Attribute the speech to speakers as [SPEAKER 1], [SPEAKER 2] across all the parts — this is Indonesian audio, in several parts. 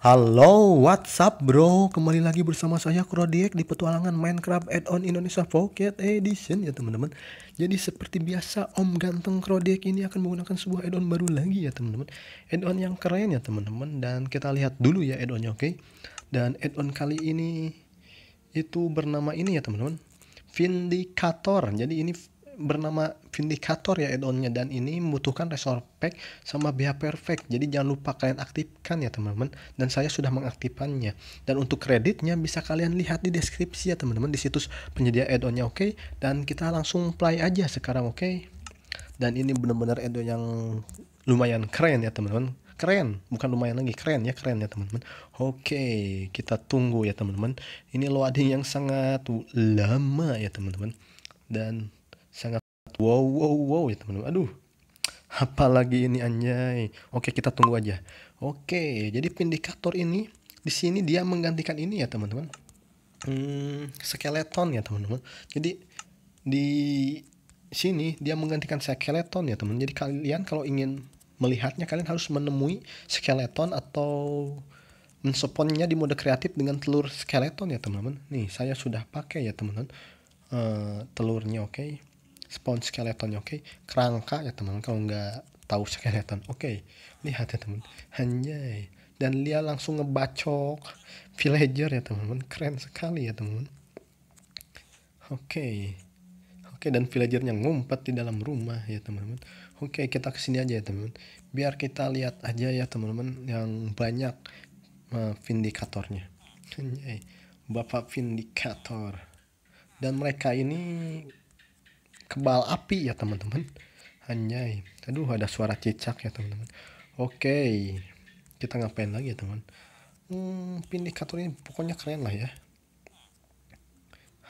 [SPEAKER 1] Halo, WhatsApp bro? Kembali lagi bersama saya Krodiek di petualangan Minecraft Add-on Indonesia Pocket Edition ya teman-teman. Jadi seperti biasa Om Ganteng Krodiek ini akan menggunakan sebuah add-on baru lagi ya teman-teman. Add-on yang keren ya teman-teman dan kita lihat dulu ya add-onnya oke. Okay? Dan add-on kali ini itu bernama ini ya teman-teman. Vindicator. Jadi ini bernama Vindicator ya add-onnya dan ini membutuhkan resor pack sama BH perfect. Jadi jangan lupa kalian aktifkan ya teman-teman dan saya sudah mengaktifkannya. Dan untuk kreditnya bisa kalian lihat di deskripsi ya teman-teman di situs penyedia add-onnya oke okay? dan kita langsung play aja sekarang oke. Okay? Dan ini benar-benar add-on yang lumayan keren ya teman-teman. Keren, bukan lumayan lagi, keren ya, keren ya teman-teman. Oke, okay, kita tunggu ya teman-teman. Ini loading yang sangat lama ya teman-teman. Dan Wow, wow, wow ya teman-teman. Aduh, apalagi ini anjay. Oke, kita tunggu aja. Oke, jadi vindikator ini di sini dia menggantikan ini ya teman-teman. Hmm, skeleton ya teman-teman. Jadi di sini dia menggantikan skeleton ya teman. Jadi kalian kalau ingin melihatnya kalian harus menemui skeleton atau mensponnya di mode kreatif dengan telur skeleton ya teman-teman. Nih saya sudah pakai ya teman-teman uh, telurnya oke. Okay spawn skeleton, oke okay? kerangka ya teman kalau nggak tahu skeleton oke okay. lihat ya teman hanya, dan dia langsung ngebacok villager ya teman-teman keren sekali ya teman oke okay. oke okay, dan villagernya ngumpet di dalam rumah ya teman-teman oke okay, kita kesini aja ya teman biar kita lihat aja ya teman-teman yang banyak uh, vindikatornya hanya bapak vindikator dan mereka ini kebal api ya teman-teman anjay aduh ada suara cicak ya teman-teman oke kita ngapain lagi ya teman hmm, pin ini pokoknya keren lah ya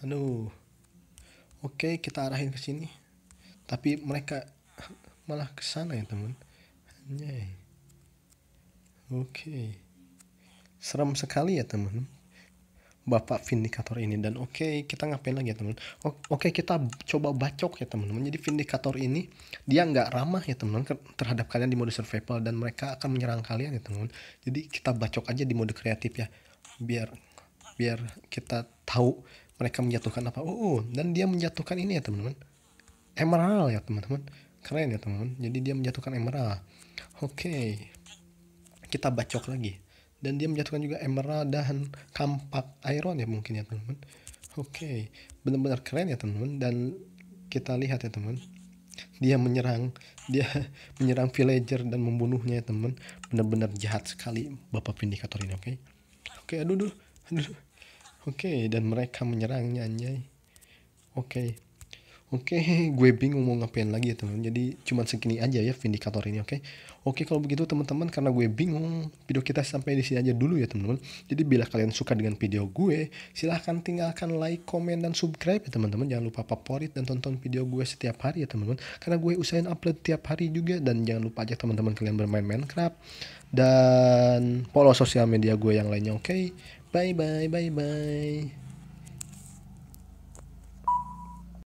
[SPEAKER 1] aduh oke kita arahin ke sini tapi mereka malah ke sana ya teman anjay oke serem sekali ya teman teman bapak vindikator ini dan oke okay, kita ngapain lagi ya teman oke okay, kita coba bacok ya teman-teman jadi vindikator ini dia nggak ramah ya teman teman terhadap kalian di mode survival dan mereka akan menyerang kalian ya teman jadi kita bacok aja di mode kreatif ya biar biar kita tahu mereka menjatuhkan apa oh, oh. dan dia menjatuhkan ini ya teman-teman emerald ya teman-teman keren ya teman-teman jadi dia menjatuhkan emerald oke okay. kita bacok lagi dan dia menjatuhkan juga emerald dan kampak iron ya mungkin ya teman-teman oke okay. benar-benar keren ya teman-teman dan kita lihat ya teman dia menyerang dia menyerang villager dan membunuhnya ya teman benar-benar jahat sekali bapak vindikator ini oke okay? oke okay, aduh aduh aduh oke okay, dan mereka menyerangnya anjay oke okay. Oke, okay, gue bingung mau ngapain lagi ya teman. Jadi cuman segini aja ya vindikator ini, oke? Okay? Oke, okay, kalau begitu teman-teman karena gue bingung, video kita sampai di sini aja dulu ya teman-teman. Jadi bila kalian suka dengan video gue, silahkan tinggalkan like, komen dan subscribe ya teman-teman. Jangan lupa favorit dan tonton video gue setiap hari ya teman-teman. Karena gue usahain upload tiap hari juga dan jangan lupa aja teman-teman kalian bermain Minecraft dan follow sosial media gue yang lainnya, oke? Okay? Bye bye bye bye.